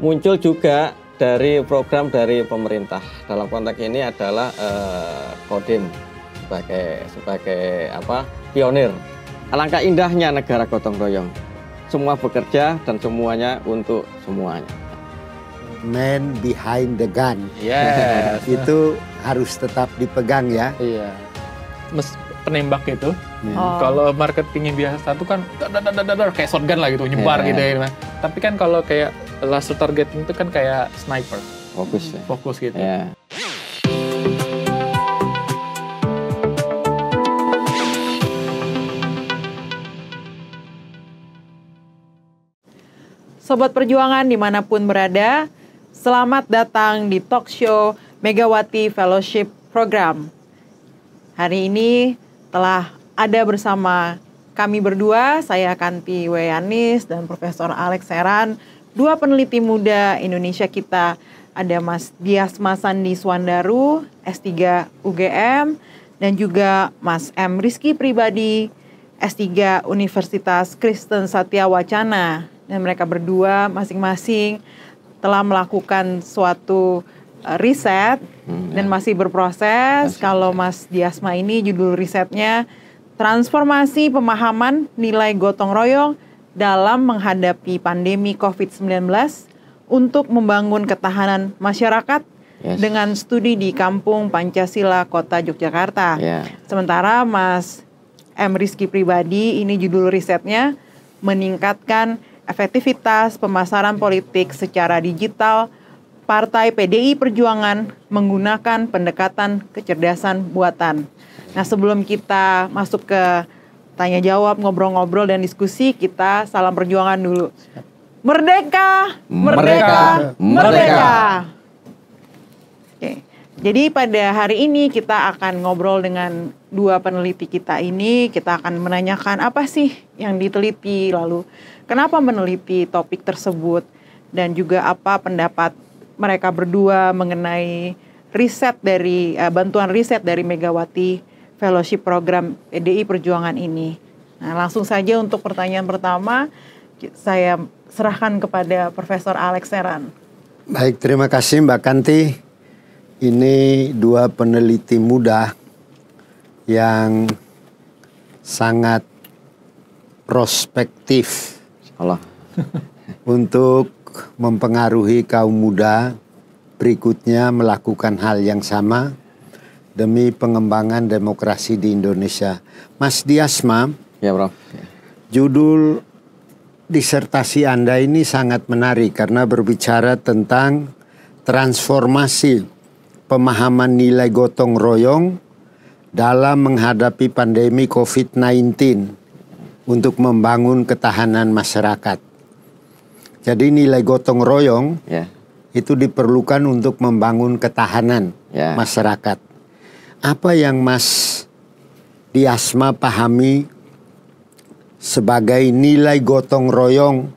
muncul juga dari program dari pemerintah dalam konteks ini adalah uh, Kodim sebagai sebagai apa pionir alangkah indahnya negara gotong royong semua bekerja dan semuanya untuk semuanya man behind the gun yes. itu harus tetap dipegang ya iya penembak gitu. Hmm. Oh. Kalau marketing yang biasa itu kan dadadadadar kayak shotgun lah gitu, nyebar yeah. gitu ya. Nah. Tapi kan kalau kayak laser targeting itu kan kayak sniper. Fokus ya. Fokus gitu. Yeah. Sobat Perjuangan dimanapun berada, selamat datang di talk show Megawati Fellowship Program. Hari ini telah ada bersama kami berdua, saya Kanti Weyanis dan Profesor Alex Seran, dua peneliti muda Indonesia kita. Ada Mas Dias Masandi Suandaru, S3 UGM, dan juga Mas M. Rizky Pribadi, S3 Universitas Kristen Satya Wacana. Dan mereka berdua masing-masing telah melakukan suatu Eh, riset hmm, ya. dan masih berproses. Masih. Kalau Mas Diasma ini judul risetnya Transformasi Pemahaman Nilai Gotong Royong dalam menghadapi pandemi COVID-19 untuk membangun ketahanan masyarakat yes. dengan studi di Kampung Pancasila Kota Yogyakarta. Yeah. Sementara Mas M. Rizky Pribadi ini judul risetnya meningkatkan efektivitas pemasaran politik secara digital Partai PDI Perjuangan menggunakan pendekatan kecerdasan buatan. Nah, sebelum kita masuk ke tanya jawab, ngobrol-ngobrol dan diskusi, kita salam perjuangan dulu. Merdeka, merdeka, merdeka. merdeka. Oke. Jadi pada hari ini kita akan ngobrol dengan dua peneliti kita ini, kita akan menanyakan apa sih yang diteliti lalu kenapa meneliti topik tersebut dan juga apa pendapat mereka berdua mengenai riset dari uh, bantuan riset dari Megawati Fellowship Program PDI Perjuangan ini. Nah, langsung saja untuk pertanyaan pertama saya serahkan kepada Profesor Alex Seran. Baik, terima kasih Mbak Kanti. Ini dua peneliti muda yang sangat prospektif. Allah. untuk mempengaruhi kaum muda berikutnya melakukan hal yang sama demi pengembangan demokrasi di Indonesia. Mas Diasma, ya Bro. Judul disertasi Anda ini sangat menarik karena berbicara tentang transformasi pemahaman nilai gotong royong dalam menghadapi pandemi COVID-19 untuk membangun ketahanan masyarakat. Jadi nilai gotong royong yeah. itu diperlukan untuk membangun ketahanan yeah. masyarakat. Apa yang Mas Diasma pahami sebagai nilai gotong royong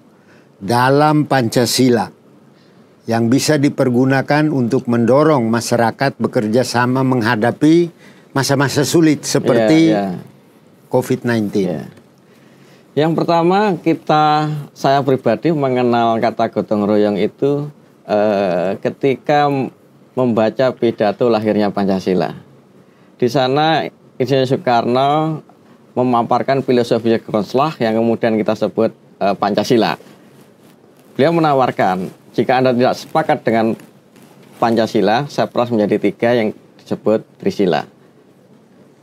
dalam Pancasila yang bisa dipergunakan untuk mendorong masyarakat bekerja sama menghadapi masa-masa sulit seperti yeah, yeah. COVID-19. Yeah. Yang pertama kita saya pribadi mengenal kata gotong royong itu eh, ketika membaca pidato lahirnya Pancasila. Di sana Insinyur Soekarno memaparkan filosofi konslah yang kemudian kita sebut eh, Pancasila. Beliau menawarkan jika Anda tidak sepakat dengan Pancasila, saya peras menjadi tiga yang disebut Trisila.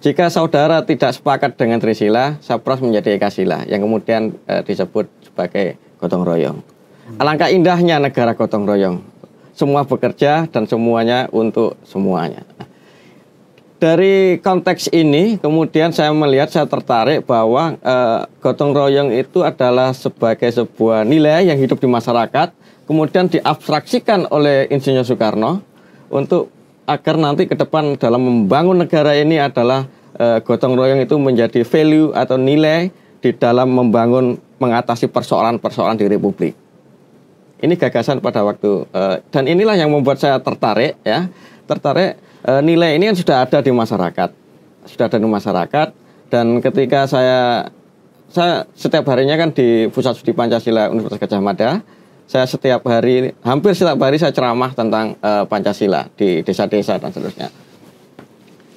Jika saudara tidak sepakat dengan Trisila, Sapros menjadi Ekasila yang kemudian e, disebut sebagai gotong royong. Hmm. Alangkah indahnya negara gotong royong. Semua bekerja dan semuanya untuk semuanya. Dari konteks ini, kemudian saya melihat saya tertarik bahwa e, gotong royong itu adalah sebagai sebuah nilai yang hidup di masyarakat, kemudian diabstraksikan oleh Insinyur Soekarno untuk agar nanti ke depan dalam membangun negara ini adalah e, gotong royong itu menjadi value atau nilai di dalam membangun mengatasi persoalan-persoalan di republik. Ini gagasan pada waktu e, dan inilah yang membuat saya tertarik ya, tertarik e, nilai ini yang sudah ada di masyarakat, sudah ada di masyarakat dan ketika saya saya setiap harinya kan di Pusat Studi Pancasila Universitas Gajah Mada saya setiap hari hampir setiap hari saya ceramah tentang uh, Pancasila di desa-desa dan seterusnya.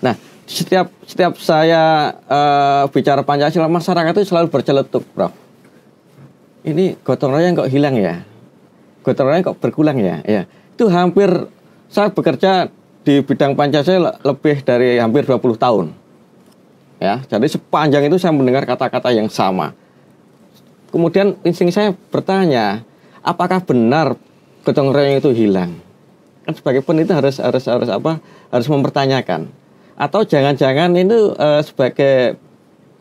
Nah, setiap setiap saya uh, bicara Pancasila masyarakat itu selalu berceletuk, Bro. Ini gotong royong kok hilang ya? Gotong royong kok berkurang ya? Ya, itu hampir saya bekerja di bidang Pancasila lebih dari hampir 20 tahun. Ya, jadi sepanjang itu saya mendengar kata-kata yang sama. Kemudian insting saya bertanya, apakah benar gotong royong itu hilang? Kan sebagai peneliti harus harus harus apa? Harus mempertanyakan. Atau jangan-jangan itu uh, eh, sebagai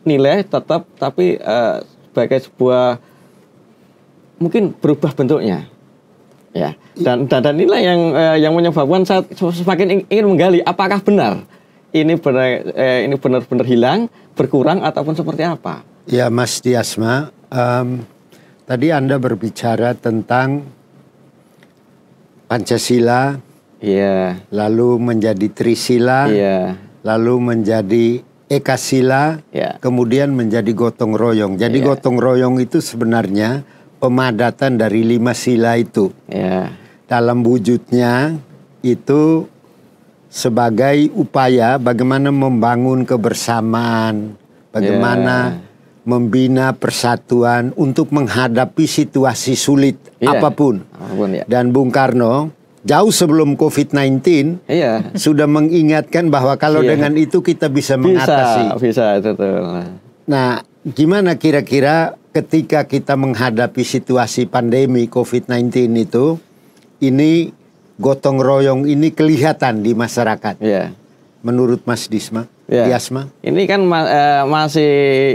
nilai tetap tapi uh, sebagai sebuah mungkin berubah bentuknya. Ya. Dan dan, dan nilai yang uh, yang menyebabkan saya semakin ingin menggali apakah benar ini benar eh, ini benar-benar hilang, berkurang ataupun seperti apa? Ya Mas Diasma, um, Tadi Anda berbicara tentang Pancasila, iya. lalu menjadi Trisila, iya. lalu menjadi Ekasila, iya. kemudian menjadi gotong royong. Jadi iya. gotong royong itu sebenarnya pemadatan dari lima sila itu. Iya. Dalam wujudnya itu sebagai upaya bagaimana membangun kebersamaan, bagaimana yeah membina persatuan untuk menghadapi situasi sulit yeah. apapun. apapun ya. Dan Bung Karno jauh sebelum COVID-19 iya. sudah mengingatkan bahwa kalau iya. dengan itu kita bisa, bisa mengatasi. Bisa, betul. Nah. nah, gimana kira-kira ketika kita menghadapi situasi pandemi COVID-19 itu, ini gotong royong ini kelihatan di masyarakat. Iya. Menurut Mas Disma? ya. Ini kan ma e, masih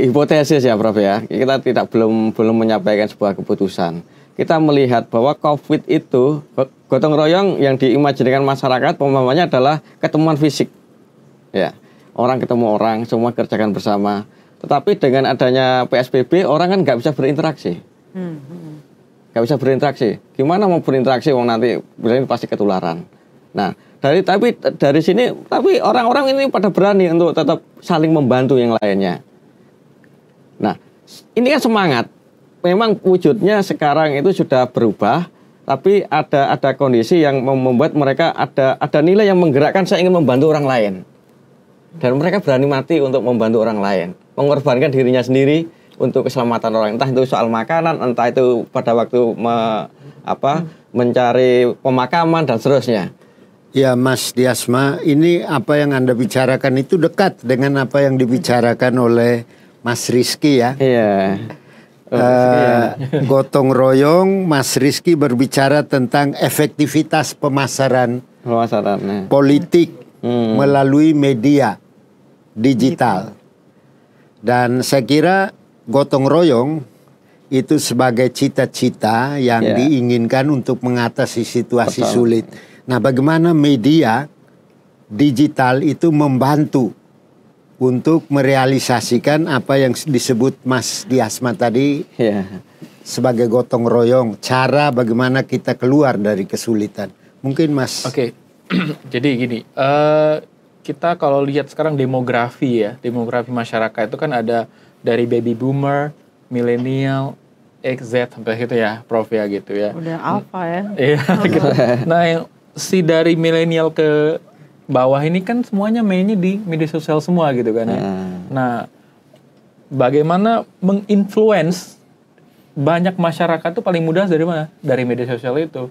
hipotesis ya Prof ya. Kita tidak belum belum menyampaikan sebuah keputusan. Kita melihat bahwa COVID itu gotong royong yang diimajinkan masyarakat pemahamannya adalah ketemuan fisik. Ya, orang ketemu orang, semua kerjakan bersama. Tetapi dengan adanya PSBB, orang kan nggak bisa berinteraksi. Hmm. Nggak bisa berinteraksi. Gimana mau berinteraksi? Wong nanti pasti ketularan. Nah, dari tapi dari sini tapi orang-orang ini pada berani untuk tetap saling membantu yang lainnya. Nah, ini kan semangat. Memang wujudnya sekarang itu sudah berubah, tapi ada ada kondisi yang membuat mereka ada ada nilai yang menggerakkan saya ingin membantu orang lain. Dan mereka berani mati untuk membantu orang lain, mengorbankan dirinya sendiri untuk keselamatan orang entah itu soal makanan entah itu pada waktu me, apa mencari pemakaman dan seterusnya Ya Mas Diasma, ini apa yang Anda bicarakan itu dekat dengan apa yang dibicarakan oleh Mas Rizky ya. Iya. uh, gotong royong, Mas Rizky berbicara tentang efektivitas pemasaran, politik hmm. melalui media digital. Dan saya kira gotong royong itu sebagai cita-cita yang yeah. diinginkan untuk mengatasi situasi Betul. sulit Nah, bagaimana media digital itu membantu untuk merealisasikan apa yang disebut Mas Diasma tadi yeah. sebagai gotong royong, cara bagaimana kita keluar dari kesulitan. Mungkin Mas. Oke, okay. jadi gini, uh, kita kalau lihat sekarang demografi ya, demografi masyarakat itu kan ada dari baby boomer, milenial, XZ sampai gitu ya, Prof ya gitu ya. Udah alpha ya. Iya. gitu. Nah yang si dari milenial ke bawah ini kan semuanya mainnya di media sosial semua gitu kan ya. Hmm. Nah, bagaimana menginfluence banyak masyarakat tuh paling mudah dari mana? Dari media sosial itu.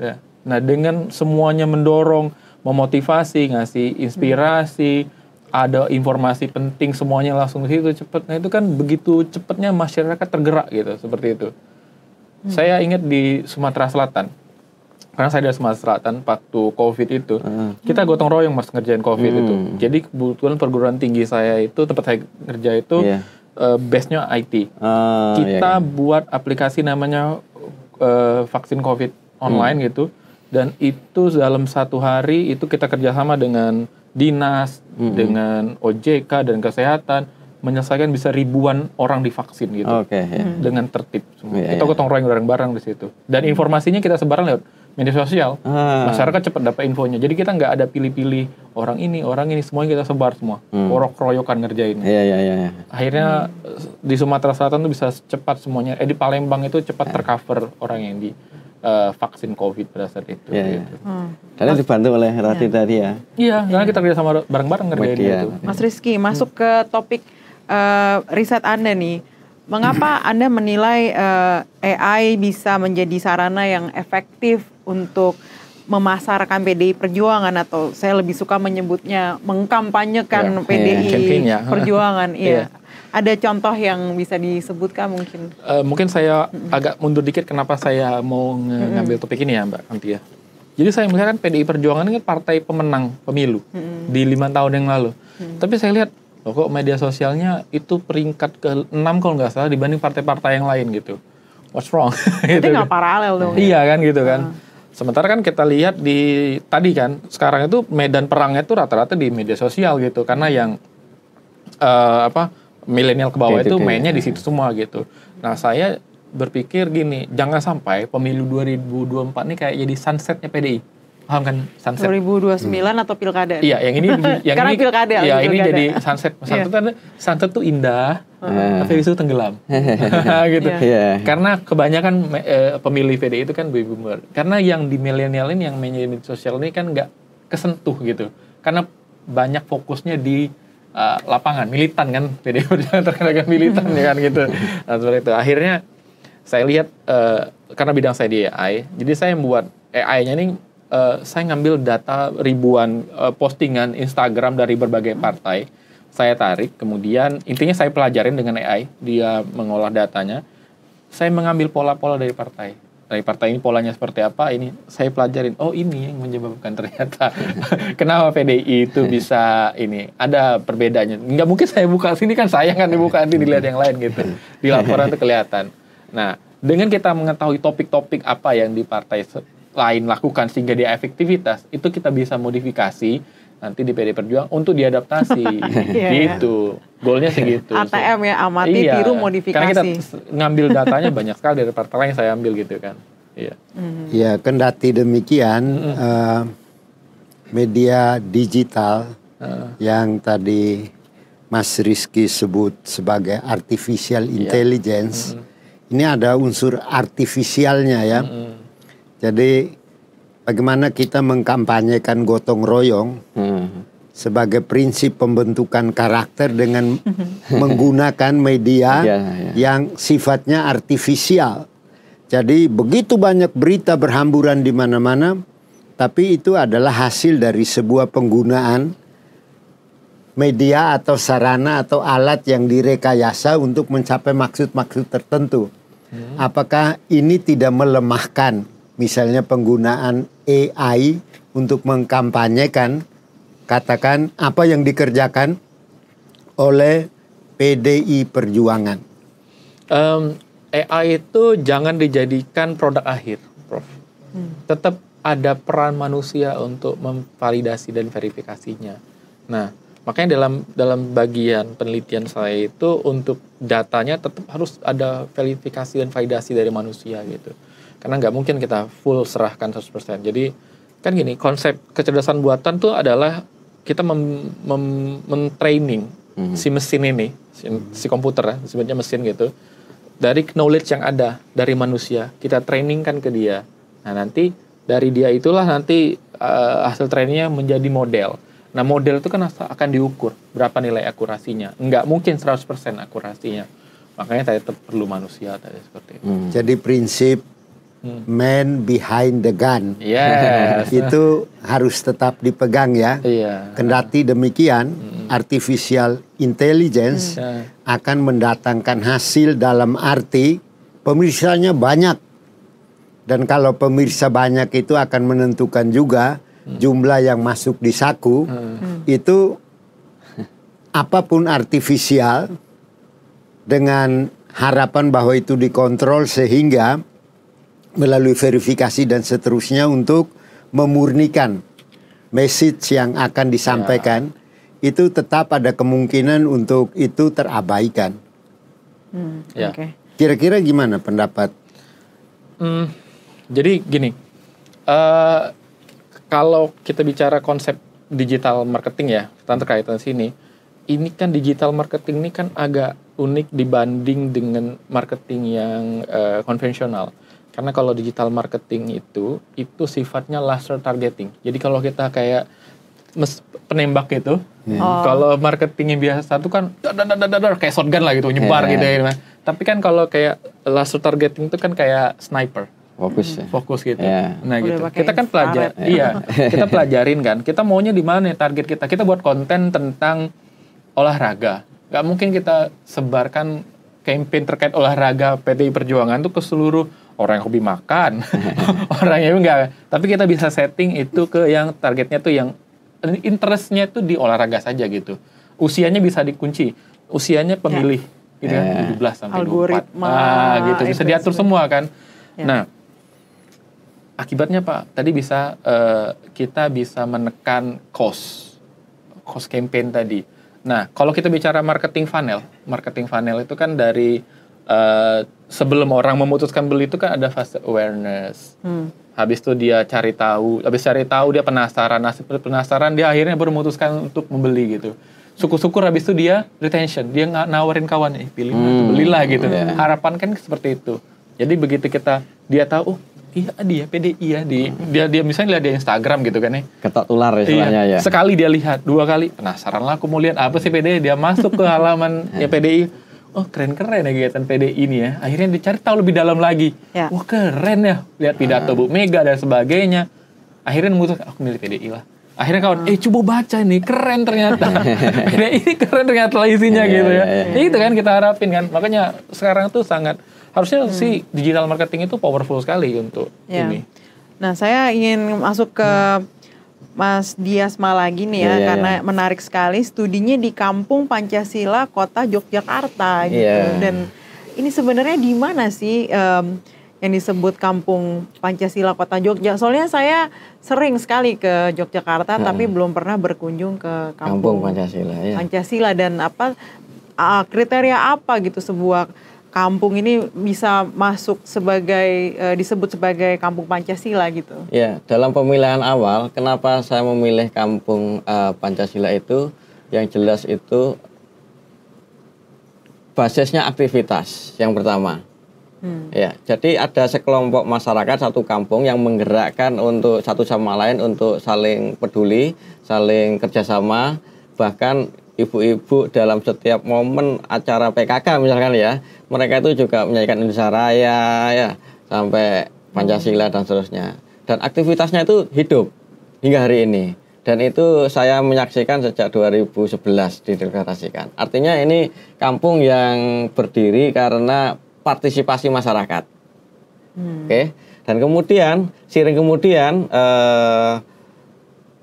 Ya. Nah, dengan semuanya mendorong, memotivasi, ngasih inspirasi, hmm. ada informasi penting semuanya langsung di situ cepat. Nah, itu kan begitu cepatnya masyarakat tergerak gitu, seperti itu. Hmm. Saya ingat di Sumatera Selatan karena saya dari Sumatera Selatan waktu COVID itu hmm. kita gotong royong mas ngerjain COVID hmm. itu jadi kebetulan perguruan tinggi saya itu tempat saya kerja itu yeah. Iya. uh, base-nya IT uh, ah, iya, kita yeah, yeah. buat aplikasi namanya uh, vaksin COVID online hmm. gitu dan itu dalam satu hari itu kita kerjasama dengan dinas hmm. dengan OJK dan kesehatan menyelesaikan bisa ribuan orang divaksin gitu okay, yeah. dengan tertib semua. Yeah, kita iya. gotong royong bareng-bareng di situ dan informasinya kita sebarang lewat media sosial ah. masyarakat cepat dapat infonya jadi kita nggak ada pilih-pilih orang ini orang ini semuanya kita sebar semua hmm. orok royokan ngerjain yeah, yeah, yeah, yeah. akhirnya hmm. di Sumatera Selatan tuh bisa cepat semuanya eh di Palembang itu cepat yeah. tercover orang yang di uh, vaksin COVID pada saat itu. Yeah, iya. gitu. hmm. Kalian dibantu oleh Rati iya. yeah. tadi ya? Iya, yeah, karena kita kerja sama bareng-bareng ngerjain itu. Mas Rizky, masuk ke topik uh, riset Anda nih, mengapa Anda menilai uh, eh, AI bisa menjadi sarana yang efektif untuk memasarkan PDI Perjuangan atau saya lebih suka menyebutnya mengkampanyekan yeah, PDI yeah, Perjuangan, iya. Yeah. Ada contoh yang bisa disebutkan mungkin? Uh, mungkin saya hmm agak mundur dikit kenapa saya mau mm-hmm. ngambil topik ini ya Mbak Antia. Jadi saya melihat kan PDI Perjuangan ini kan partai pemenang pemilu hmm di lima tahun yang lalu. hmm Tapi saya lihat loh kok media sosialnya itu peringkat ke 6 kalau nggak salah dibanding partai-partai yang lain gitu what's wrong Itu nggak kan. paralel dong iya kan gitu kan ah. sementara kan kita lihat di tadi kan sekarang itu medan perangnya itu rata-rata di media sosial gitu karena yang uh, apa milenial ke bawah iya, itu iya, iya. mainnya di situ semua gitu nah saya berpikir gini jangan sampai pemilu 2024 ini kayak jadi sunsetnya PDI paham kan sunset 2029 hmm. atau pilkada iya yang ini yang karena ini, pilkada ya ini pilkada. jadi sunset iya. sunset yeah. Kan- tuh, sunset tuh indah hmm. tapi itu tenggelam iya. gitu yeah. Yeah. karena kebanyakan eh, pemilih PDI itu kan baby boomer karena yang di milenial ini yang media sosial ini kan nggak kesentuh gitu karena banyak fokusnya di uh, lapangan militan kan PDI Perjuangan terkena militan ya kan gitu nah, seperti itu akhirnya saya lihat uh, karena bidang saya di AI jadi saya membuat AI-nya ini Eh, saya ngambil data ribuan uh, postingan Instagram dari berbagai partai, saya tarik, kemudian intinya saya pelajarin dengan AI, dia mengolah datanya. Saya mengambil pola-pola dari partai. Dari partai ini polanya seperti apa? Ini saya pelajarin. Oh, ini yang menyebabkan ternyata kenapa PDI itu bisa ini. Ada perbedaannya. Nggak mungkin saya buka sini kan sayang kan dibuka nanti dilihat yang lain gitu. Di laporan itu kelihatan. Nah, dengan kita mengetahui topik-topik apa yang di partai lain lakukan sehingga dia efektivitas itu kita bisa modifikasi nanti di PD Perjuangan untuk diadaptasi iya. gitu goalnya segitu ATM ya amati iya. tiru modifikasi karena kita ngambil datanya banyak sekali dari partai lain saya ambil gitu kan iya mm. ya kendati demikian mm. uh, media digital uh. yang tadi Mas Rizky sebut sebagai artificial iya. intelligence yeah. mm. ini ada unsur artifisialnya ya mm jadi bagaimana kita mengkampanyekan gotong royong hmm. sebagai prinsip pembentukan karakter dengan menggunakan media yeah, yeah. yang sifatnya artifisial. Jadi begitu banyak berita berhamburan di mana-mana, tapi itu adalah hasil dari sebuah penggunaan media atau sarana atau alat yang direkayasa untuk mencapai maksud-maksud tertentu. Hmm. Apakah ini tidak melemahkan misalnya penggunaan AI untuk mengkampanyekan katakan apa yang dikerjakan oleh PDI Perjuangan? Um, AI itu jangan dijadikan produk akhir, Prof. Hmm. Tetap ada peran manusia untuk memvalidasi dan verifikasinya. Nah, makanya dalam dalam bagian penelitian saya itu untuk datanya tetap harus ada verifikasi dan validasi dari manusia gitu. Karena nggak mungkin kita full serahkan 100%. Jadi kan gini, konsep kecerdasan buatan tuh adalah kita mem, mem, hmm si mesin ini, si, mm-hmm. si komputer ya, sebutnya mesin gitu. Dari knowledge yang ada dari manusia, kita training kan ke dia. Nah, nanti dari dia itulah nanti uh, hasil trainingnya menjadi model. Nah, model itu kan akan diukur berapa nilai akurasinya. Nggak mungkin 100% akurasinya. Makanya tadi perlu manusia tadi seperti itu. Hmm. Jadi prinsip Hmm. man behind the gun. Yes. itu harus tetap dipegang ya. Yeah. Kendati demikian, hmm. artificial intelligence hmm. Ya. akan mendatangkan hasil dalam arti pemirsanya banyak. Dan kalau pemirsa banyak itu akan menentukan juga hmm. jumlah yang masuk di saku. Hmm. hmm. Itu apapun artifisial dengan harapan bahwa itu dikontrol sehingga melalui verifikasi dan seterusnya untuk memurnikan message yang akan disampaikan yeah. itu tetap ada kemungkinan untuk itu terabaikan. Hmm, ya. Okay. Kira-kira gimana pendapat? Hmm, jadi gini, uh, kalau kita bicara konsep digital marketing ya, tentang terkaitan sini. Ini kan digital marketing ini kan agak unik dibanding dengan marketing yang uh, konvensional karena kalau digital marketing itu itu sifatnya laser targeting. Jadi kalau kita kayak mes, penembak gitu. Hmm. Oh. Kalau marketing yang biasa itu kan dadadadadar kayak shotgun lah gitu, nyebar yeah. gitu ya. Tapi kan kalau kayak laser targeting itu kan kayak sniper. Fokus hmm. ya. Fokus gitu. Yeah. Nah, Udah gitu. Kita kan pelajar iya, kita pelajarin kan. Kita maunya di mana target kita? Kita buat konten tentang olahraga. Gak mungkin kita sebarkan campaign terkait olahraga PDI Perjuangan itu ke seluruh orang yang hobi makan, orang yang enggak. Tapi kita bisa setting itu ke yang targetnya tuh yang interestnya tuh di olahraga saja gitu. Usianya bisa dikunci, usianya pemilih, yeah. gitu kan, 17 ya. sampai Algoritma, 24. Ah, gitu bisa diatur semua kan. Yeah. Nah, akibatnya Pak, tadi bisa uh, kita bisa menekan cost, cost campaign tadi. Nah, kalau kita bicara marketing funnel, marketing funnel itu kan dari uh, sebelum orang memutuskan beli itu kan ada fase awareness. Hmm. Habis itu dia cari tahu, habis cari tahu dia penasaran, nah, penasaran dia akhirnya baru memutuskan untuk membeli gitu. Syukur-syukur habis itu dia retention, dia nggak nawarin kawan, eh pilih hmm. belilah gitu. Hmm. Harapan kan seperti itu. Jadi begitu kita dia tahu, oh iya dia PD iya di dia dia misalnya lihat di Instagram gitu kan ya ketok tular ya istilahnya iya. ya sekali dia lihat dua kali penasaran lah aku mau lihat apa sih PD dia masuk ke halaman ya PDI oh keren-keren ya kegiatan PDI ini ya. Akhirnya dicari tahu lebih dalam lagi. Ya. Wah keren ya, lihat pidato ah. Bu Mega dan sebagainya. Akhirnya memutuskan, aku milih PDI lah. Akhirnya kawan, ah. eh coba baca nih, keren ternyata. PDI ini keren ternyata isinya ya, gitu ya. ya, ya. ya. ya itu kan kita harapin kan. Makanya sekarang tuh sangat, harusnya hmm. si digital marketing itu powerful sekali untuk ya. ini. Nah saya ingin masuk ke... Hmm Mas Dias Malagi nih ya, yeah, iya. karena yeah. menarik sekali studinya di Kampung Pancasila Kota Yogyakarta gitu. Yeah. Dan ini sebenarnya di mana sih um, yang disebut Kampung Pancasila Kota Yogyakarta? Soalnya saya sering sekali ke Yogyakarta, hmm. tapi belum pernah berkunjung ke Kampung, Kampung Pancasila. Yeah. Pancasila dan apa kriteria apa gitu sebuah kampung ini bisa masuk sebagai e, disebut sebagai kampung Pancasila gitu. Ya, dalam pemilihan awal kenapa saya memilih kampung e, Pancasila itu yang jelas itu basisnya aktivitas yang pertama. Hmm. Ya, jadi ada sekelompok masyarakat satu kampung yang menggerakkan untuk satu sama lain untuk saling peduli, saling kerjasama, bahkan ibu-ibu dalam setiap momen acara PKK misalkan ya mereka itu juga menyanyikan Indonesia Raya ya sampai Pancasila dan seterusnya dan aktivitasnya itu hidup hingga hari ini dan itu saya menyaksikan sejak 2011 dideklarasikan artinya ini kampung yang berdiri karena partisipasi masyarakat hmm. oke okay? dan kemudian siring kemudian eh,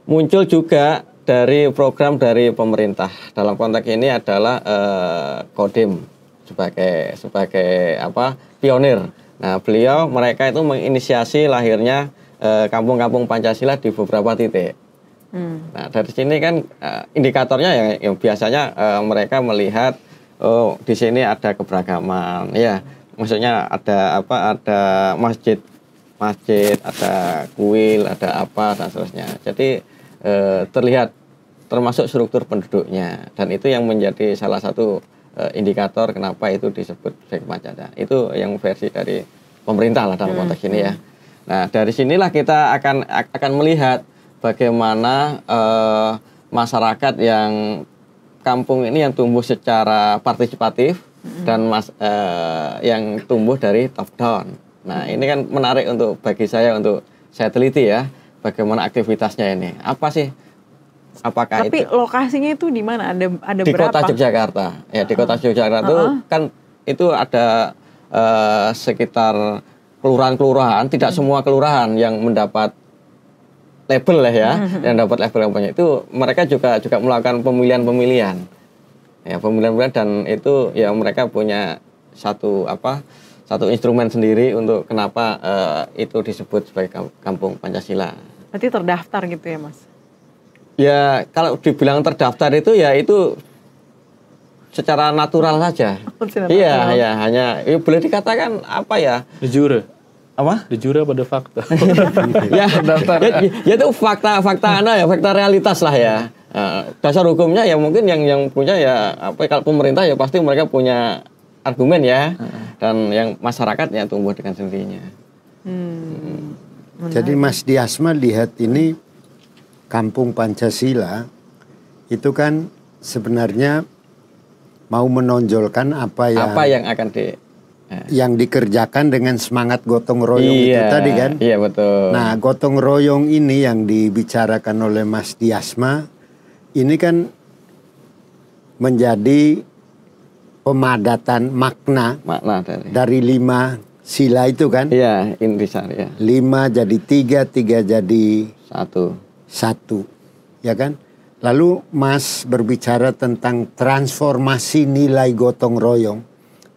muncul juga dari program dari pemerintah dalam konteks ini adalah eh, Kodim sebagai sebagai apa pionir. Nah, beliau mereka itu menginisiasi lahirnya eh, kampung-kampung Pancasila di beberapa titik. Hmm. Nah, dari sini kan eh, indikatornya yang, yang biasanya mereka melihat oh di sini ada keberagaman, ya. Maksudnya ada apa? Ada masjid masjid, ada kuil, ada apa dan seterusnya. Jadi e, terlihat termasuk struktur penduduknya dan itu yang menjadi salah satu uh, indikator kenapa itu disebut efek Macada. Itu yang versi dari pemerintah lah dalam hmm, konteks ini ya. Hmm. Nah, dari sinilah kita akan akan melihat bagaimana uh, masyarakat yang kampung ini yang tumbuh secara partisipatif hmm. dan mas, uh, yang tumbuh dari top down. Nah, ini kan menarik untuk bagi saya untuk saya teliti ya bagaimana aktivitasnya ini. Apa sih Apakah Tapi itu? lokasinya itu di mana? Ada ada di berapa? kota Yogyakarta. Ya, di kota ah. Yogyakarta uh -huh. itu ah. kan itu ada uh, sekitar kelurahan-kelurahan, tidak hmm. semua kelurahan yang mendapat label lah ya, -huh. Hmm, hmm, hmm. yang dapat label yang banyak itu mereka juga juga melakukan pemilihan-pemilihan. Ya, pemilihan-pemilihan dan itu ya mereka punya satu apa? satu instrumen sendiri untuk kenapa uh, itu disebut sebagai kampung Pancasila. Berarti terdaftar gitu ya, Mas? Ya kalau dibilang terdaftar itu ya itu secara natural saja. Oh, iya, iya, hanya ya boleh dikatakan apa ya? De Apa? De pada fakta. Ya, ya, terdaftar. Ya, ya itu fakta fakta ana ya, fakta realitas lah ya. Uh, dasar hukumnya ya mungkin yang yang punya ya apa kalau pemerintah ya pasti mereka punya argumen ya. Dan yang masyarakatnya tumbuh dengan sendirinya. Hmm. hmm. hmm. Jadi Mas Diasma lihat ini kampung Pancasila itu kan sebenarnya mau menonjolkan apa yang apa yang akan di eh. yang dikerjakan dengan semangat gotong royong iya, itu tadi kan. Iya betul. Nah, gotong royong ini yang dibicarakan oleh Mas Diasma ini kan menjadi pemadatan makna, makna dari. dari lima sila itu kan? Iya, intisar ya. Lima jadi tiga, tiga jadi satu satu, ya kan? Lalu Mas berbicara tentang transformasi nilai gotong royong.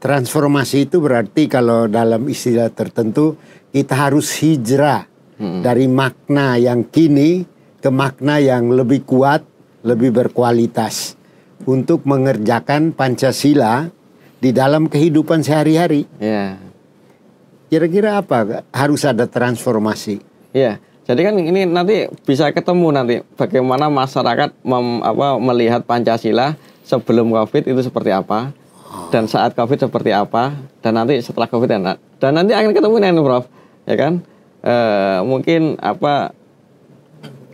Transformasi itu berarti kalau dalam istilah tertentu kita harus hijrah hmm. dari makna yang kini ke makna yang lebih kuat, lebih berkualitas untuk mengerjakan Pancasila di dalam kehidupan sehari-hari. Yeah. Kira-kira apa harus ada transformasi? Yeah jadi kan ini nanti bisa ketemu nanti bagaimana masyarakat mem, apa, melihat Pancasila sebelum Covid itu seperti apa dan saat Covid seperti apa dan nanti setelah Covid dan dan nanti akan ketemu nih Prof ya kan e, mungkin apa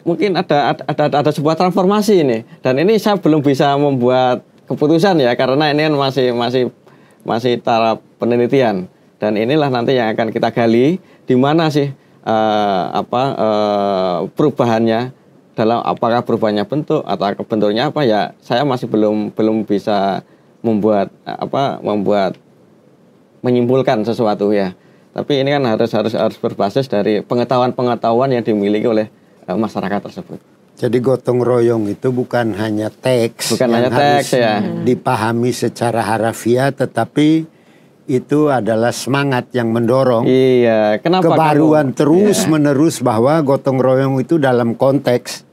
mungkin ada ada ada sebuah transformasi ini dan ini saya belum bisa membuat keputusan ya karena ini kan masih masih masih tahap penelitian dan inilah nanti yang akan kita gali di mana sih uh, apa uh, perubahannya dalam apakah perubahannya bentuk atau bentuknya apa ya saya masih belum belum bisa membuat apa membuat menyimpulkan sesuatu ya tapi ini kan harus harus harus berbasis dari pengetahuan-pengetahuan yang dimiliki oleh uh, masyarakat tersebut. Jadi gotong royong itu bukan hanya teks bukan yang hanya harus teks, ya. Hmm. dipahami secara harafiah tetapi itu adalah semangat yang mendorong iya, kenapa kebaruan kamu? terus iya. menerus bahwa gotong royong itu dalam konteks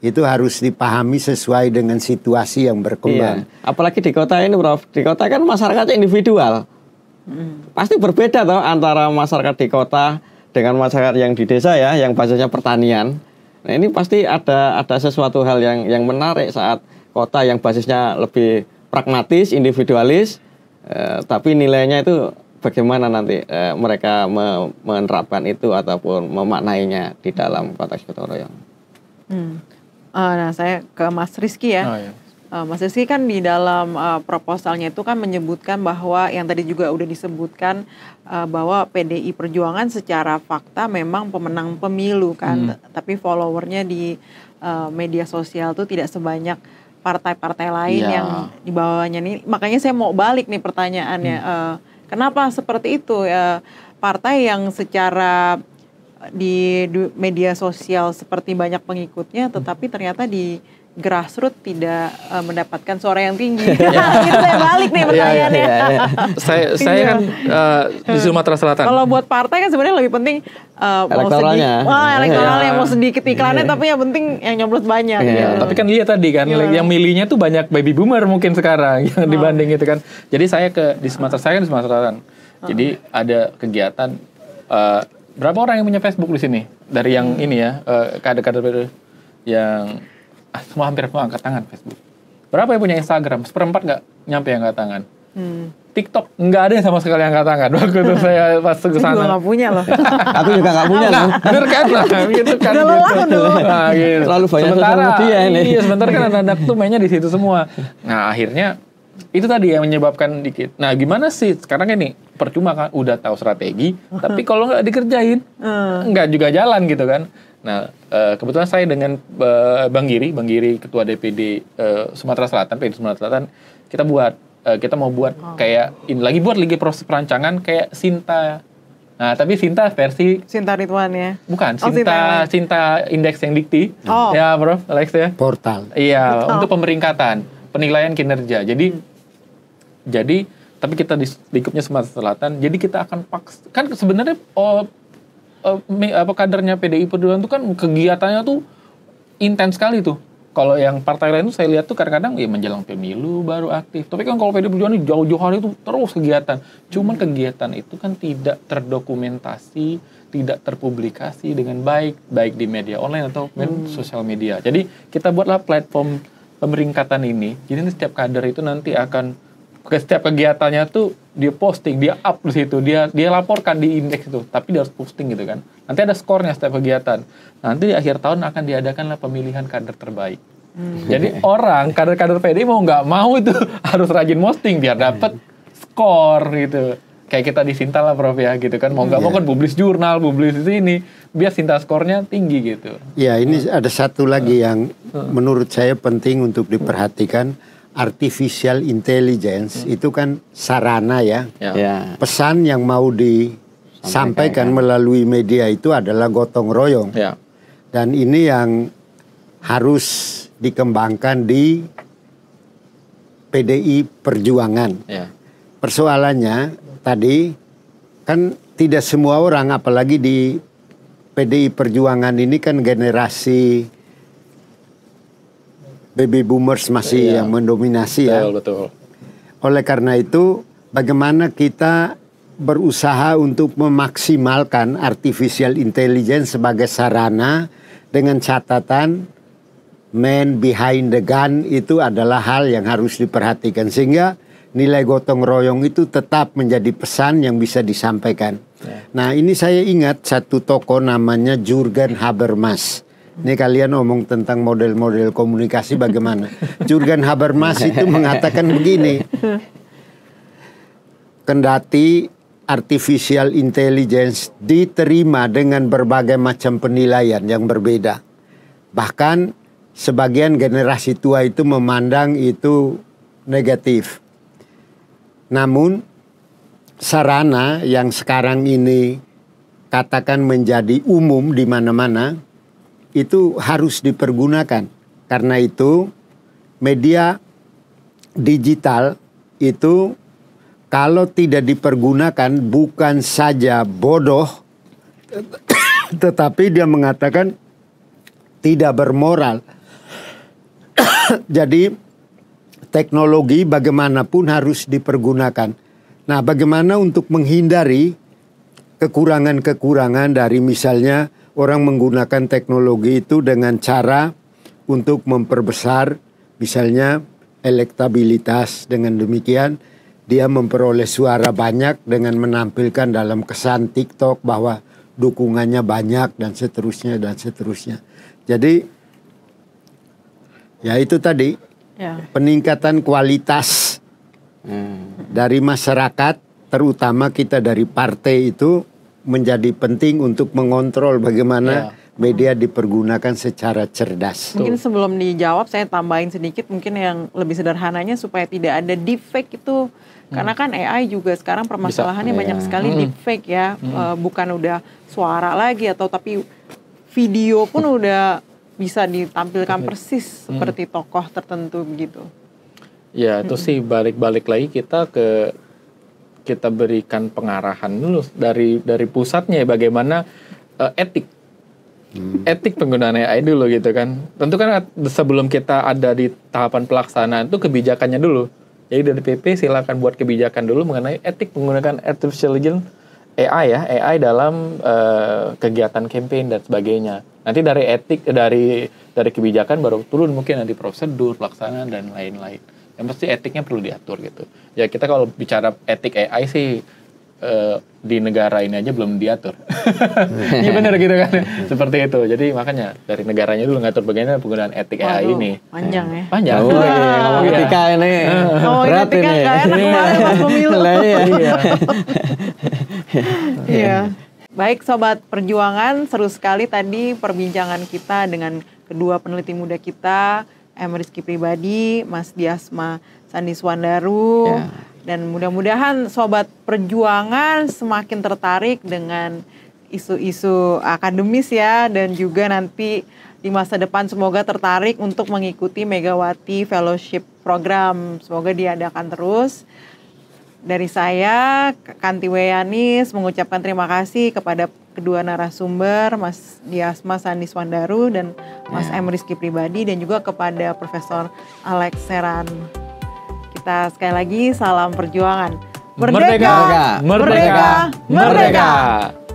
itu harus dipahami sesuai dengan situasi yang berkembang. Iya. Apalagi di kota ini, Prof. Di kota kan masyarakatnya individual, hmm. pasti berbeda toh antara masyarakat di kota dengan masyarakat yang di desa ya, yang basisnya pertanian. Nah ini pasti ada ada sesuatu hal yang yang menarik saat kota yang basisnya lebih pragmatis, individualis Eh, tapi nilainya itu bagaimana nanti uh, mereka me menerapkan itu ataupun memaknainya di dalam konteks gotong royong. Hmm. Uh, nah saya ke Mas Rizky ya. Oh, iya. Mas Rizky kan di dalam uh, proposalnya itu kan menyebutkan bahwa yang tadi juga udah disebutkan uh, bahwa PDI Perjuangan secara fakta memang pemenang pemilu kan, hmm. tapi followernya di uh, media sosial itu tidak sebanyak partai-partai lain yeah. yang di bawahnya nih. Makanya saya mau balik nih pertanyaannya. Hmm. Uh, kenapa seperti itu? Uh, partai yang secara di media sosial seperti banyak pengikutnya, tetapi ternyata di grassroots tidak uh, mendapatkan suara yang tinggi. Itu saya balik nih iya, iya, pertanyaannya. Yeah, yeah, yeah, saya saya kan uh, di Sumatera Selatan. Kalau buat partai kan sebenarnya lebih penting uh, elektoralnya. Iya. yang wah elektoralnya mau sedikit iklannya tapi yang penting yang nyoblos banyak. Yeah. gitu. tapi kan lihat tadi kan yang milihnya tuh banyak baby boomer mungkin sekarang yang oh. dibanding itu kan. Jadi saya ke di Sumatera saya kan di Sumatera Selatan. Oh. Jadi ada kegiatan uh, berapa orang yang punya Facebook di sini dari yang hmm. ini ya kader-kader uh, kader -kader yang Ah, semua hampir semua angkat tangan Facebook. Berapa yang punya Instagram? Seperempat nggak nyampe yang angkat tangan. Hmm. TikTok nggak ada yang sama sekali angkat tangan waktu itu saya pas ke sana. Gue punya loh. aku juga nggak punya loh. Bener kan? Nah, gitu kan. Udah gitu. dulu. Nah, gitu. Selalu banyak sementara, media ini. Iya, sementara kan anak-anak tuh mainnya di situ semua. Nah, akhirnya itu tadi yang menyebabkan dikit. Nah, gimana sih sekarang ini percuma kan udah tahu strategi, tapi kalau nggak dikerjain eh. nggak juga jalan gitu kan. Nah, uh, kebetulan saya dengan uh, Bang Giri, Bang Giri Ketua DPD uh, eh, Sumatera Selatan, PD Sumatera Selatan, kita buat, uh, kita mau buat oh. kayak, ini lagi buat lagi proses perancangan kayak Sinta. Nah, tapi Sinta versi... Sinta Ridwan ya? Bukan, oh, Sinta, Sinta Indeks yang Dikti. Oh. Ya, Bro, Alex ya. Portal. Iya, Portal. untuk pemeringkatan, penilaian kinerja. Jadi, hmm. jadi tapi kita di lingkupnya Sumatera Selatan. Jadi kita akan paksa kan sebenarnya oh, uh, apa kadernya PDI Perjuangan itu kan kegiatannya tuh intens sekali tuh. Kalau yang partai lain itu saya lihat tuh kadang-kadang ya menjelang pemilu baru aktif. Tapi kan kalau PDI Perjuangan jauh-jauh hari itu terus kegiatan. Cuman kegiatan itu kan tidak terdokumentasi, tidak terpublikasi dengan baik, baik di media online atau hmm. sosial media. Jadi kita buatlah platform pemeringkatan ini. Jadi setiap kader itu nanti akan ke setiap kegiatannya tuh dia posting, dia up di situ, dia dia laporkan di indeks itu, tapi dia harus posting gitu kan. Nanti ada skornya setiap kegiatan. Nanti di akhir tahun akan diadakanlah pemilihan kader terbaik. Hmm. Jadi orang kader-kader PD mau nggak mau itu harus rajin posting biar iya. dapat skor gitu. Kayak kita di Sinta lah Prof ya gitu kan. Mau nggak yeah. mau iya. kan publis jurnal, publis di sini. Biar Sinta skornya tinggi gitu. Ya ini hmm. ada satu lagi yang hmm. menurut saya penting untuk diperhatikan artificial intelligence hmm. itu kan sarana ya. ya. ya. Pesan yang mau disampaikan melalui media itu adalah gotong royong. Ya. Dan ini yang harus dikembangkan di PDI Perjuangan. Ya. Persoalannya tadi kan tidak semua orang apalagi di PDI Perjuangan ini kan generasi baby boomers masih iya. yang mendominasi ya. betul, ya. Betul. Oleh karena itu, bagaimana kita berusaha untuk memaksimalkan artificial intelligence sebagai sarana dengan catatan man behind the gun itu adalah hal yang harus diperhatikan sehingga nilai gotong royong itu tetap menjadi pesan yang bisa disampaikan. Yeah. Nah, ini saya ingat satu toko namanya Jurgen Habermas ini kalian ngomong tentang model-model komunikasi bagaimana. Jurgen Habermas itu mengatakan begini. Kendati artificial intelligence diterima dengan berbagai macam penilaian yang berbeda. Bahkan sebagian generasi tua itu memandang itu negatif. Namun sarana yang sekarang ini katakan menjadi umum di mana-mana itu harus dipergunakan. Karena itu media digital itu kalau tidak dipergunakan bukan saja bodoh tetapi dia mengatakan tidak bermoral. Jadi teknologi bagaimanapun harus dipergunakan. Nah, bagaimana untuk menghindari kekurangan-kekurangan dari misalnya orang menggunakan teknologi itu dengan cara untuk memperbesar misalnya elektabilitas dengan demikian dia memperoleh suara banyak dengan menampilkan dalam kesan TikTok bahwa dukungannya banyak dan seterusnya dan seterusnya. Jadi ya itu tadi ya. peningkatan kualitas hmm. dari masyarakat terutama kita dari partai itu menjadi penting untuk mengontrol bagaimana yeah. media dipergunakan secara cerdas. Mungkin sebelum dijawab saya tambahin sedikit mungkin yang lebih sederhananya supaya tidak ada deepfake itu hmm. karena kan AI juga sekarang permasalahannya Bisa, banyak ya. sekali hmm. deepfake ya hmm. e, bukan udah suara lagi atau tapi video pun udah bisa ditampilkan hmm. persis hmm. seperti tokoh tertentu begitu. Ya, itu sih hmm. balik-balik lagi kita ke kita berikan pengarahan dulu dari dari pusatnya ya, bagaimana uh, etik hmm. etik penggunaan AI dulu gitu kan. Tentu kan sebelum kita ada di tahapan pelaksanaan itu kebijakannya dulu. Jadi dari PP silakan buat kebijakan dulu mengenai etik menggunakan artificial intelligence AI ya, AI dalam uh, kegiatan campaign dan sebagainya. Nanti dari etik dari dari kebijakan baru turun mungkin nanti prosedur pelaksanaan dan lain-lain yang pasti etiknya perlu diatur gitu. Ya kita kalau bicara etik AI sih uh, di negara ini aja belum diatur. Iya benar gitu kan. Seperti itu. Jadi makanya dari negaranya dulu ngatur bagaimana penggunaan etik AI ini. Panjang ya. Panjang. Oh, iya, ngomong ya. etika ini. Ngomong Berat etika ini. Gak enak banget pas pemilu. Iya. Iya. iya. Baik sobat perjuangan, seru sekali tadi perbincangan kita dengan kedua peneliti muda kita M. Rizky Pribadi, Mas Diasma Sandi Swandaru, yeah. dan mudah-mudahan Sobat Perjuangan semakin tertarik dengan isu-isu akademis ya, dan juga nanti di masa depan semoga tertarik untuk mengikuti Megawati Fellowship Program. Semoga diadakan terus dari saya Kanti Weyanis mengucapkan terima kasih kepada kedua narasumber Mas Diasma Sandi Wandaru dan Mas yeah. M Rizky Pribadi dan juga kepada Profesor Alex Seran. Kita sekali lagi salam perjuangan. merdeka, merdeka. merdeka. merdeka. merdeka.